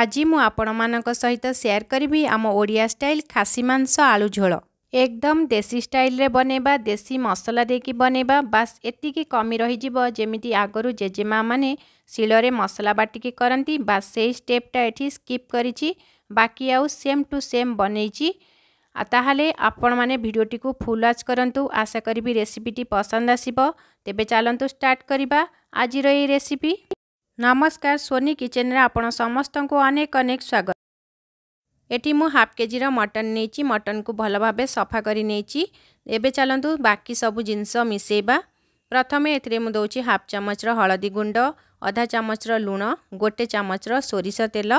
ଆଜି ମୁଁ ଆପଣମାନଙ୍କ ସହିତ ସେୟାର କରିବି ଆମ ଓଡ଼ିଆ ଷ୍ଟାଇଲ୍ ଖାସି ମାଂସ ଆଳୁ ଝୋଳ ଏକଦମ୍ ଦେଶୀ ଷ୍ଟାଇଲ୍ରେ ବନେଇବା ଦେଶୀ ମସଲା ଦେଇକି ବନେଇବା ବାସ୍ ଏତିକି କମି ରହିଯିବ ଯେମିତି ଆଗରୁ ଜେଜେମା'ମାନେ ଶିଳରେ ମସଲା ବାଟିକି କରନ୍ତି ବା ସେଇ ଷ୍ଟେପ୍ଟା ଏଠି ସ୍କିପ୍ କରିଛି ବାକି ଆଉ ସେମ୍ ଟୁ ସେମ୍ ବନେଇଛି ଆଉ ତାହେଲେ ଆପଣମାନେ ଭିଡ଼ିଓଟିକୁ ଫୁଲ୍ ୱାଚ୍ କରନ୍ତୁ ଆଶା କରିବି ରେସିପିଟି ପସନ୍ଦ ଆସିବ ତେବେ ଚାଲନ୍ତୁ ଷ୍ଟାର୍ଟ କରିବା ଆଜିର ଏଇ ରେସିପି नमस्कार सोनी किचेन समस्त को अनेक अनेक स्वागत एउ केजि मटन मटन को भलो भाबे सफा चलंतु बाकी सब जिन्स मिसेबा प्रथमे हाफ हळदी हलदी आधा अधा रो लुण गोटे रो सोरिष तेल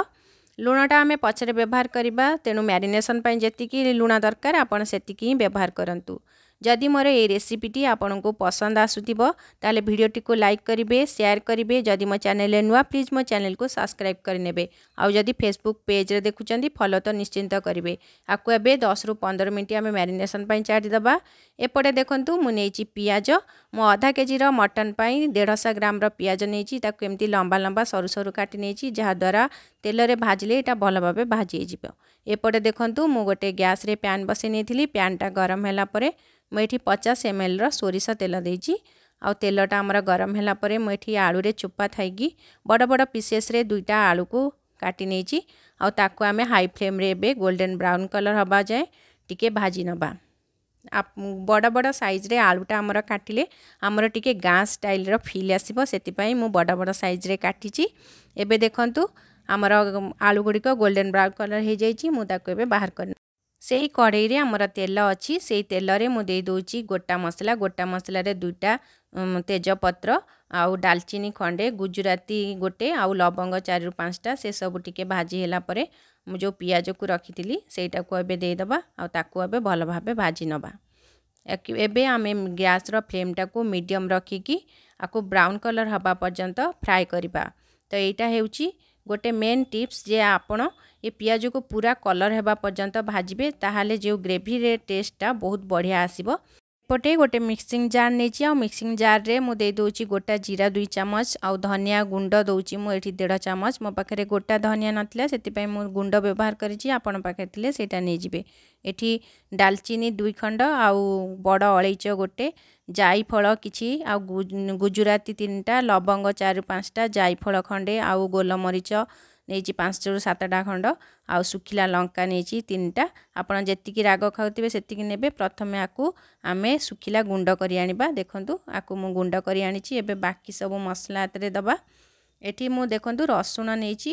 लुणा हमें पछरे व्यवहार तेणु म्यारिनेेसन पनितिक लुण दरकार आकि व्यवहार ଯଦି ମୋର ଏଇ ରେସିପିଟି ଆପଣଙ୍କୁ ପସନ୍ଦ ଆସୁଥିବ ତାହେଲେ ଭିଡ଼ିଓଟିକୁ ଲାଇକ୍ କରିବେ ସେୟାର କରିବେ ଯଦି ମୋ ଚ୍ୟାନେଲରେ ନୂଆ ପ୍ଲିଜ୍ ମୋ ଚ୍ୟାନେଲକୁ ସବସ୍କ୍ରାଇବ୍ କରିନେବେ ଆଉ ଯଦି ଫେସବୁକ୍ ପେଜ୍ରେ ଦେଖୁଛନ୍ତି ଫଲୋ ତ ନିଶ୍ଚିନ୍ତ କରିବେ ଆକୁ ଏବେ ଦଶରୁ ପନ୍ଦର ମିନିଟ୍ ଆମେ ମ୍ୟାରିନେସନ୍ ପାଇଁ ଚାରି ଦେବା ଏପଟେ ଦେଖନ୍ତୁ ମୁଁ ନେଇଛି ପିଆଜ ମୁଁ ଅଧା କେଜିର ମଟନ୍ ପାଇଁ ଦେଢ଼ଶହ ଗ୍ରାମର ପିଆଜ ନେଇଛି ତାକୁ ଏମିତି ଲମ୍ବା ଲମ୍ବା ସରୁ ସରୁ କାଟି ନେଇଛି ଯାହାଦ୍ୱାରା ତେଲରେ ଭାଜିଲେ ଏଇଟା ଭଲ ଭାବେ ଭାଜି ହେଇଯିବ ଏପଟେ ଦେଖନ୍ତୁ ମୁଁ ଗୋଟେ ଗ୍ୟାସ୍ରେ ପ୍ୟାନ୍ ବସାଇ ନେଇଥିଲି ପ୍ୟାନ୍ଟା ଗରମ ହେଲା ପରେ ମୁଁ ଏଠି ପଚାଶ ଏମ୍ ଏଲ୍ର ସୋରିଷ ତେଲ ଦେଇଛି ଆଉ ତେଲଟା ଆମର ଗରମ ହେଲା ପରେ ମୁଁ ଏଠି ଆଳୁରେ ଚୋପା ଥାଇକି ବଡ଼ ବଡ଼ ପିସେସ୍ରେ ଦୁଇଟା ଆଳୁକୁ କାଟି ନେଇଛି ଆଉ ତାକୁ ଆମେ ହାଇ ଫ୍ଲେମ୍ରେ ଏବେ ଗୋଲ୍ଡେନ୍ ବ୍ରାଉନ୍ କଲର୍ ହେବା ଯାଏ ଟିକେ ଭାଜି ନେବା ବଡ଼ ବଡ଼ ସାଇଜ୍ରେ ଆଳୁଟା ଆମର କାଟିଲେ ଆମର ଟିକେ ଗାଁ ଷ୍ଟାଇଲ୍ର ଫିଲ୍ ଆସିବ ସେଥିପାଇଁ ମୁଁ ବଡ଼ ବଡ଼ ସାଇଜ୍ରେ କାଟିଛି ଏବେ ଦେଖନ୍ତୁ ଆମର ଆଳୁ ଗୁଡ଼ିକ ଗୋଲ୍ଡେନ୍ ବ୍ରାଉନ୍ କଲର୍ ହୋଇଯାଇଛି ମୁଁ ତାକୁ ଏବେ ବାହାର କରି ସେହି କଡ଼େଇରେ ଆମର ତେଲ ଅଛି ସେଇ ତେଲରେ ମୁଁ ଦେଇଦେଉଛି ଗୋଟା ମସଲା ଗୋଟା ମସଲାରେ ଦୁଇଟା ତେଜପତ୍ର ଆଉ ଡାଲଚିନି ଖଣ୍ଡେ ଗୁଜୁରାତି ଗୋଟେ ଆଉ ଲବଙ୍ଗ ଚାରିରୁ ପାଞ୍ଚଟା ସେସବୁ ଟିକେ ଭାଜି ହେଲା ପରେ ମୁଁ ଯେଉଁ ପିଆଜକୁ ରଖିଥିଲି ସେଇଟାକୁ ଏବେ ଦେଇଦେବା ଆଉ ତାକୁ ଏବେ ଭଲ ଭାବେ ଭାଜି ନେବା ଏବେ ଆମେ ଗ୍ୟାସ୍ର ଫ୍ଲେମ୍ଟାକୁ ମିଡ଼ିୟମ୍ ରଖିକି ଆକୁ ବ୍ରାଉନ୍ କଲର୍ ହେବା ପର୍ଯ୍ୟନ୍ତ ଫ୍ରାଏ କରିବା ତ ଏଇଟା ହେଉଛି ଗୋଟେ ମେନ୍ ଟିପ୍ସ ଯେ ଆପଣ ଏ ପିଆଜକୁ ପୁରା କଲର୍ ହେବା ପର୍ଯ୍ୟନ୍ତ ଭାଜିବେ ତାହେଲେ ଯେଉଁ ଗ୍ରେଭିରେ ଟେଷ୍ଟଟା ବହୁତ ବଢ଼ିଆ ଆସିବ ଏପଟେ ଗୋଟେ ମିକ୍ସିଂ ଜାର୍ ନେଇଛି ଆଉ ମିକ୍ସିଂ ଜାର୍ରେ ମୁଁ ଦେଇଦେଉଛି ଗୋଟା ଜିରା ଦୁଇ ଚାମଚ ଆଉ ଧନିଆ ଗୁଣ୍ଡ ଦେଉଛି ମୁଁ ଏଠି ଦେଢ଼ ଚାମଚ ମୋ ପାଖରେ ଗୋଟା ଧନିଆ ନଥିଲା ସେଥିପାଇଁ ମୁଁ ଗୁଣ୍ଡ ବ୍ୟବହାର କରିଛି ଆପଣ ପାଖରେ ଥିଲେ ସେଇଟା ନେଇଯିବେ ଏଠି ଡାଲଚିନି ଦୁଇ ଖଣ୍ଡ ଆଉ ବଡ଼ ଅଳେଇଚ ଗୋଟେ ଜାଇଫଳ କିଛି ଆଉ ଗୁଜୁରାତି ତିନିଟା ଲବଙ୍ଗ ଚାରି ପାଞ୍ଚଟା ଜାଇଫଳ ଖଣ୍ଡେ ଆଉ ଗୋଲମରିଚ ନେଇଛି ପାଞ୍ଚଟାରୁ ସାତଟା ଖଣ୍ଡ ଆଉ ଶୁଖିଲା ଲଙ୍କା ନେଇଛି ତିନିଟା ଆପଣ ଯେତିକି ରାଗ ଖାଉଥିବେ ସେତିକି ନେବେ ପ୍ରଥମେ ଆକୁ ଆମେ ଶୁଖିଲା ଗୁଣ୍ଡ କରି ଆଣିବା ଦେଖନ୍ତୁ ଆକୁ ମୁଁ ଗୁଣ୍ଡ କରି ଆଣିଛି ଏବେ ବାକି ସବୁ ମସଲା ହାତରେ ଦେବା ଏଠି ମୁଁ ଦେଖନ୍ତୁ ରସୁଣ ନେଇଛି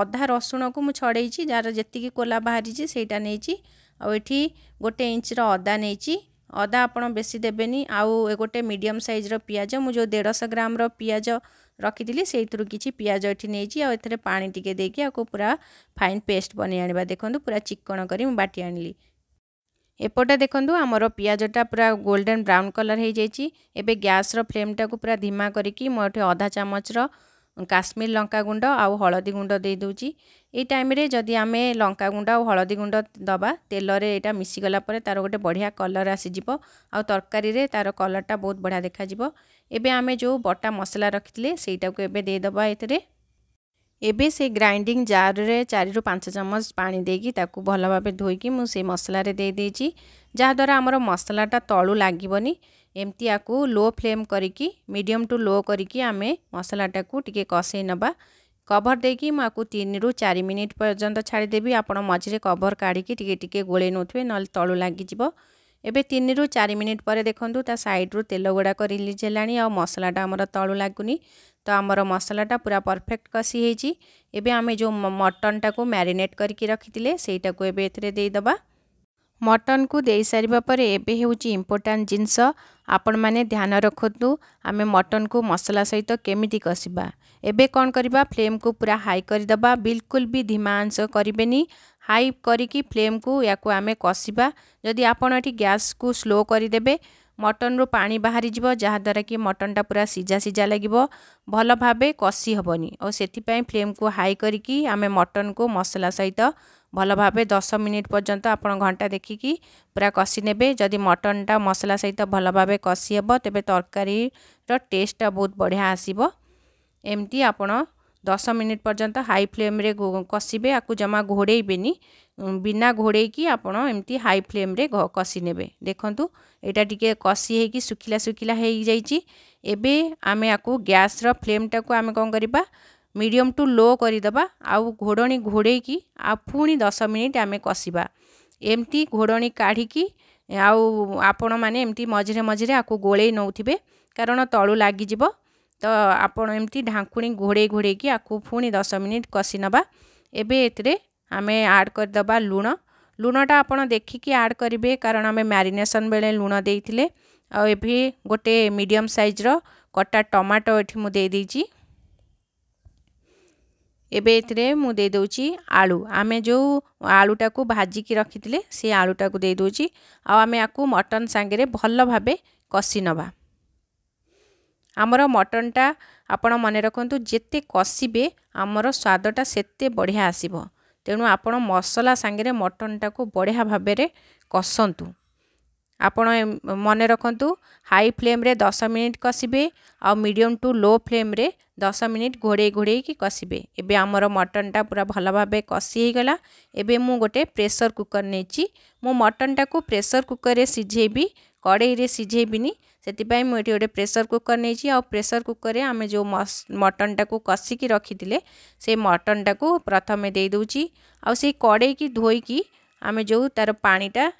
ଅଧା ରସୁଣକୁ ମୁଁ ଛଡ଼େଇଛି ଯାହାର ଯେତିକି କୋଲା ବାହାରିଛି ସେଇଟା ନେଇଛି ଆଉ ଏଠି ଗୋଟେ ଇଞ୍ଚର ଅଦା ନେଇଛି ଅଦା ଆପଣ ବେଶୀ ଦେବେନି ଆଉ ଗୋଟେ ମିଡ଼ିୟମ୍ ସାଇଜ୍ର ପିଆଜ ମୁଁ ଯେଉଁ ଦେଢ଼ଶହ ଗ୍ରାମ୍ର ପିଆଜ ରଖିଥିଲି ସେଇଥିରୁ କିଛି ପିଆଜ ଏଠି ନେଇଛି ଆଉ ଏଥିରେ ପାଣି ଟିକେ ଦେଇକି ଆକୁ ପୁରା ଫାଇନ୍ ପେଷ୍ଟ ବନେଇ ଆଣିବା ଦେଖନ୍ତୁ ପୁରା ଚିକଣ କରି ମୁଁ ବାଟି ଆଣିଲି ଏପଟେ ଦେଖନ୍ତୁ ଆମର ପିଆଜଟା ପୁରା ଗୋଲ୍ଡେନ୍ ବ୍ରାଉନ୍ କଲର୍ ହୋଇଯାଇଛି ଏବେ ଗ୍ୟାସ୍ର ଫ୍ଲେମ୍ଟାକୁ ପୁରା ଧିମା କରିକି ମୁଁ ଏଠି ଅଧା ଚାମଚର କାଶ୍ମୀର ଲଙ୍କାଗୁଣ୍ଡ ଆଉ ହଳଦୀ ଗୁଣ୍ଡ ଦେଇଦେଉଛି ଏଇ ଟାଇମ୍ରେ ଯଦି ଆମେ ଲଙ୍କାଗୁଣ୍ଡ ଆଉ ହଳଦୀ ଗୁଣ୍ଡ ଦେବା ତେଲରେ ଏଇଟା ମିଶିଗଲା ପରେ ତା'ର ଗୋଟେ ବଢ଼ିଆ କଲର୍ ଆସିଯିବ ଆଉ ତରକାରୀରେ ତା'ର କଲର୍ଟା ବହୁତ ବଢ଼ିଆ ଦେଖାଯିବ ଏବେ ଆମେ ଯେଉଁ ବଟା ମସଲା ରଖିଥିଲେ ସେଇଟାକୁ ଏବେ ଦେଇଦେବା ଏଥିରେ ଏବେ ସେ ଗ୍ରାଇଣ୍ଡିଂ ଜାର୍ରେ ଚାରିରୁ ପାଞ୍ଚ ଚାମଚ ପାଣି ଦେଇକି ତାକୁ ଭଲ ଭାବେ ଧୋଇକି ମୁଁ ସେ ମସଲାରେ ଦେଇଦେଇଛି ଯାହାଦ୍ୱାରା ଆମର ମସଲାଟା ତଳୁ ଲାଗିବନି एमति या लो फ्लेम गरिक मीडियम टू लो गरिक आमे मसला कसै नभर मन चारिट पर्यन्त छाडिदेबि आजले कभर काि गोलै नै नलु लाग चारिटु त सइड रु तेल गुडाक लिजला मसलाटा अब तलु लागुन त आम मसला पूरा पर्फेक्ट कसिहे जो मटनटाको म्यारिनेेट गरिक रखिले सहीटाको एउटा दिदेवा मटन को दे सारे एवं हूँ इम्पोर्टाट जिनस आपण मैने ध्यान रखुदूँ आम मटन को मसला सहित तो केमी कषा एवं कौन करवा फ्लेम को पूरा हाई करदे बिलकुल भी धीमा आंस करें हाई करी फ्लेम को या को आम कषा जदि आपठी गैस को स्लो करदे मटन रु पा बाहरी जहाद्वारा कि मटनटा पूरा सीझा सीझा लगे भल भाव कषि हेनी और से फ्लेम को हाई करी आम मटन को मसला सहित ଭଲ ଭାବେ ଦଶ ମିନିଟ୍ ପର୍ଯ୍ୟନ୍ତ ଆପଣ ଘଣ୍ଟା ଦେଖିକି ପୁରା କଷି ନେବେ ଯଦି ମଟନଟା ମସଲା ସହିତ ଭଲ ଭାବେ କଷି ହେବ ତେବେ ତରକାରୀର ଟେଷ୍ଟଟା ବହୁତ ବଢ଼ିଆ ଆସିବ ଏମିତି ଆପଣ ଦଶ ମିନିଟ୍ ପର୍ଯ୍ୟନ୍ତ ହାଇ ଫ୍ଲେମ୍ରେ କଷିବେ ଆକୁ ଜମା ଘୋଡ଼େଇବେନି ବିନା ଘୋଡ଼େଇକି ଆପଣ ଏମିତି ହାଇ ଫ୍ଲେମ୍ରେ କଷି ନେବେ ଦେଖନ୍ତୁ ଏଇଟା ଟିକେ କଷି ହେଇକି ଶୁଖିଲା ଶୁଖିଲା ହେଇଯାଇଛି ଏବେ ଆମେ ଆକୁ ଗ୍ୟାସ୍ର ଫ୍ଲେମ୍ଟାକୁ ଆମେ କ'ଣ କରିବା ମିଡ଼ିୟମ୍ ଟୁ ଲୋ କରିଦେବା ଆଉ ଘୋଡ଼ଣୀ ଘୋଡ଼େଇକି ଆଉ ପୁଣି ଦଶ ମିନିଟ୍ ଆମେ କଷିବା ଏମିତି ଘୋଡ଼ଣୀ କାଢ଼ିକି ଆଉ ଆପଣମାନେ ଏମିତି ମଝିରେ ମଝିରେ ଆକୁ ଗୋଳେଇ ନେଉଥିବେ କାରଣ ତଳୁ ଲାଗିଯିବ ତ ଆପଣ ଏମିତି ଢାଙ୍କୁଣୀ ଘୋଡ଼େଇ ଘୋଡ଼େଇକି ଆକୁ ପୁଣି ଦଶ ମିନିଟ୍ କଷି ନେବା ଏବେ ଏଥିରେ ଆମେ ଆଡ଼୍ କରିଦେବା ଲୁଣ ଲୁଣଟା ଆପଣ ଦେଖିକି ଆଡ଼୍ କରିବେ କାରଣ ଆମେ ମ୍ୟାରିନେସନ୍ ବେଳେ ଲୁଣ ଦେଇଥିଲେ ଆଉ ଏବେ ଗୋଟେ ମିଡ଼ିୟମ୍ ସାଇଜ୍ର କଟା ଟମାଟୋ ଏଠି ମୁଁ ଦେଇଦେଇଛି ଏବେ ଏଥିରେ ମୁଁ ଦେଇଦେଉଛି ଆଳୁ ଆମେ ଯେଉଁ ଆଳୁଟାକୁ ଭାଜିକି ରଖିଥିଲେ ସେ ଆଳୁଟାକୁ ଦେଇଦେଉଛି ଆଉ ଆମେ ଆକୁ ମଟନ୍ ସାଙ୍ଗରେ ଭଲ ଭାବେ କଷି ନେବା ଆମର ମଟନ୍ଟା ଆପଣ ମନେ ରଖନ୍ତୁ ଯେତେ କଷିବେ ଆମର ସ୍ୱାଦଟା ସେତେ ବଢ଼ିଆ ଆସିବ ତେଣୁ ଆପଣ ମସଲା ସାଙ୍ଗରେ ମଟନ୍ଟାକୁ ବଢ଼ିଆ ଭାବରେ କଷନ୍ତୁ आप मन रखु हाई फ्लेम रे दस मिनिट कषे आ मीडियम टू लो फ्लेम रे दस मिनिट घोड़े घोड़े कि कषे एवं आम मटनटा पूरा भल भाव कषिगला एवं मु गोटे प्रेसर कुकर नहीं मटनटा को प्रेसर कुकर सीझेबी कड़े सीझेबिनी से मुझे गोटे प्रेसर कुकर नहीं प्रेसर कुकर में आम जो मटनटा को कषिक रखी से मटनटा को प्रथम देदे आई कड़े की धोईकी आम जो तार पाटा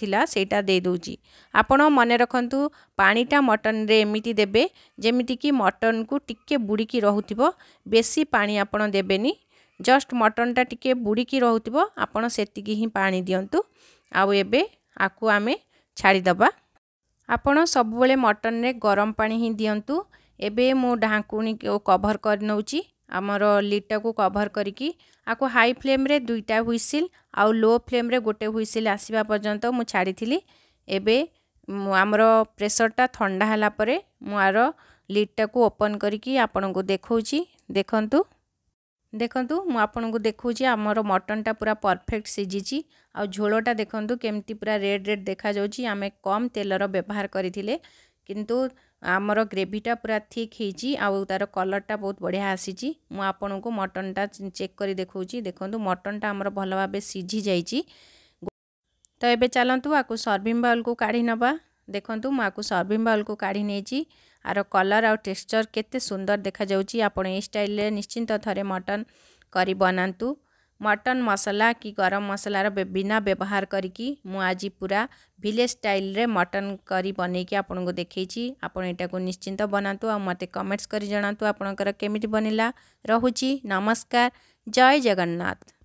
ଥିଲା ସେଇଟା ଦେଇଦେଉଛି ଆପଣ ମନେ ରଖନ୍ତୁ ପାଣିଟା ମଟନରେ ଏମିତି ଦେବେ ଯେମିତିକି ମଟନକୁ ଟିକେ ବୁଡ଼ିକି ରହୁଥିବ ବେଶୀ ପାଣି ଆପଣ ଦେବେନି ଜଷ୍ଟ ମଟନଟା ଟିକେ ବୁଡ଼ିକି ରହୁଥିବ ଆପଣ ସେତିକି ହିଁ ପାଣି ଦିଅନ୍ତୁ ଆଉ ଏବେ ଆକୁ ଆମେ ଛାଡ଼ିଦେବା ଆପଣ ସବୁବେଳେ ମଟନରେ ଗରମ ପାଣି ହିଁ ଦିଅନ୍ତୁ ଏବେ ମୁଁ ଢାଙ୍କୁଣୀ କଭର କରି ନେଉଛି আমার লিড্টাকে কভর করিকি আকু হাই ফ্লেম্রে দুইটা হুইসিল আউ লো ফ্লেম্রে গোটে হুইসিল আসবা পর্যন্ত মু ছাড়িলি এবে আমার প্রেসরটা থা হলা পরে মু আর লিড্টাকে ওপন করিকি আপনার দেখছি দেখন্তু দেখন্তু মু আপনার দেখছি আমার মটনটা পুরা পরফেক্ট সিজিছি আউ ঝোলটা দেখন্তু কেমতি পুরা রেড রেড দেখা যাচ্ছি আমি কম তেলর ব্যবহার করে কিন্তু ଆମର ଗ୍ରେଭିଟା ପୁରା ଥିକ୍ ହେଇଛି ଆଉ ତା'ର କଲର୍ଟା ବହୁତ ବଢ଼ିଆ ଆସିଛି ମୁଁ ଆପଣଙ୍କୁ ମଟନ୍ଟା ଚେକ୍ କରି ଦେଖାଉଛି ଦେଖନ୍ତୁ ମଟନ୍ଟା ଆମର ଭଲ ଭାବେ ସିଝି ଯାଇଛି ତ ଏବେ ଚାଲନ୍ତୁ ଆକୁ ସର୍ଭିଂ ବାଉଲ୍କୁ କାଢ଼ି ନେବା ଦେଖନ୍ତୁ ମୁଁ ଆକୁ ସର୍ଭିଂ ବାଉଲ୍କୁ କାଢ଼ି ନେଇଛି ଆର କଲର୍ ଆଉ ଟେକ୍ସଚର୍ କେତେ ସୁନ୍ଦର ଦେଖାଯାଉଛି ଆପଣ ଏଇ ଷ୍ଟାଇଲ୍ରେ ନିଶ୍ଚିନ୍ତ ଥରେ ମଟନ୍ କରି ବନାନ୍ତୁ ମଟନ୍ ମସଲା କି ଗରମ ମସଲାର ବିନା ବ୍ୟବହାର କରିକି ମୁଁ ଆଜି ପୁରା ଭିଲେଜ୍ ଷ୍ଟାଇଲ୍ରେ ମଟନ୍ କରି ବନେଇକି ଆପଣଙ୍କୁ ଦେଖେଇଛି ଆପଣ ଏଇଟାକୁ ନିଶ୍ଚିନ୍ତ ବନାନ୍ତୁ ଆଉ ମୋତେ କମେଣ୍ଟସ୍ କରି ଜଣାନ୍ତୁ ଆପଣଙ୍କର କେମିତି ବନିଲା ରହୁଛି ନମସ୍କାର ଜୟ ଜଗନ୍ନାଥ